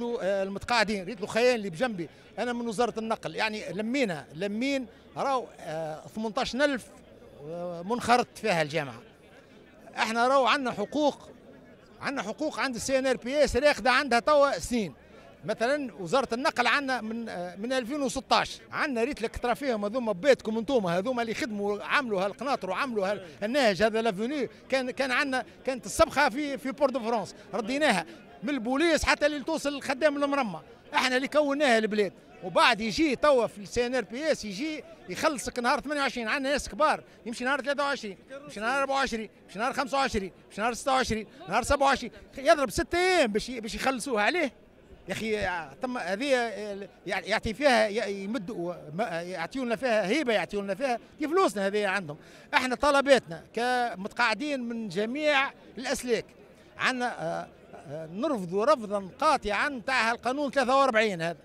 آه، المتقاعدين ريت الخيان اللي بجنبي انا من وزاره النقل يعني لمينا لمين راهو 18000 آه، آه، منخرط فيها الجامعه احنا راهو عندنا حقوق عندنا حقوق عند السي ان ار بي اس راقده عندها توا سنين مثلا وزاره النقل عندنا من آه، من 2016 عندنا ريت لك ترى فيهم هذوما بيتكم انتوما هذوما اللي خدموا عملوا هالقناطر وعملوا هالنهج هذا لافوني كان كان عندنا كانت الصبخه في في بور دو فرانس رديناها من البوليس حتى اللي توصل الخدام المرمى احنا اللي كوناها البلاد وبعد يجي توا في السي ان ار بي اس يجي يخلصك نهار 28 عندنا ناس كبار يمشي نهار 23 يمشي نهار 24 يمشي نهار 25 يمشي نهار 26 نهار 27 يضرب ست ايام باش باش يخلصوها عليه يا اخي تم هذه يعني يعطي فيها يمد يعطيونا فيها هيبه يعطيونا فيها دي فلوسنا هذه عندهم احنا طلباتنا كمتقاعدين من جميع الاسلاك عندنا آه، آه، نرفض رفضا قاطعا تاع القانون 43 هذا